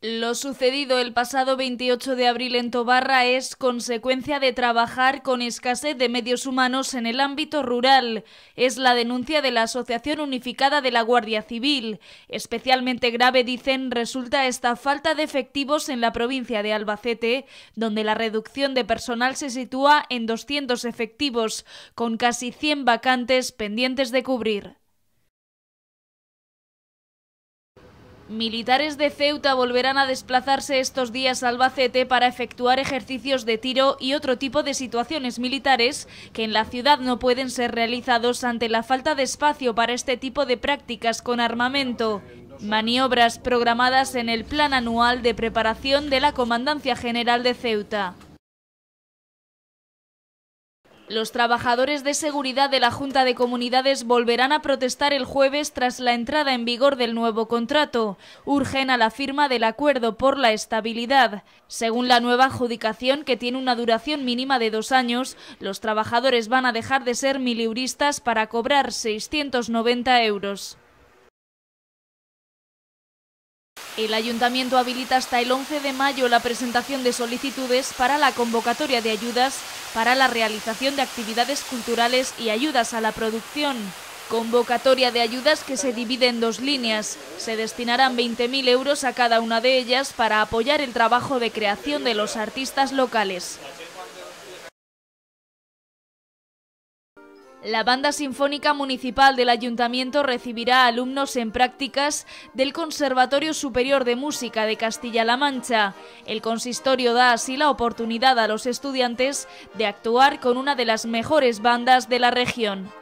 Lo sucedido el pasado 28 de abril en Tobarra es consecuencia de trabajar con escasez de medios humanos en el ámbito rural. Es la denuncia de la Asociación Unificada de la Guardia Civil. Especialmente grave, dicen, resulta esta falta de efectivos en la provincia de Albacete, donde la reducción de personal se sitúa en 200 efectivos, con casi 100 vacantes pendientes de cubrir. Militares de Ceuta volverán a desplazarse estos días a Albacete para efectuar ejercicios de tiro y otro tipo de situaciones militares que en la ciudad no pueden ser realizados ante la falta de espacio para este tipo de prácticas con armamento. Maniobras programadas en el Plan Anual de Preparación de la Comandancia General de Ceuta. Los trabajadores de seguridad de la Junta de Comunidades volverán a protestar el jueves tras la entrada en vigor del nuevo contrato. Urgen a la firma del acuerdo por la estabilidad. Según la nueva adjudicación, que tiene una duración mínima de dos años, los trabajadores van a dejar de ser miliuristas para cobrar 690 euros. El ayuntamiento habilita hasta el 11 de mayo la presentación de solicitudes para la convocatoria de ayudas para la realización de actividades culturales y ayudas a la producción. Convocatoria de ayudas que se divide en dos líneas. Se destinarán 20.000 euros a cada una de ellas para apoyar el trabajo de creación de los artistas locales. La Banda Sinfónica Municipal del Ayuntamiento recibirá alumnos en prácticas del Conservatorio Superior de Música de Castilla-La Mancha. El consistorio da así la oportunidad a los estudiantes de actuar con una de las mejores bandas de la región.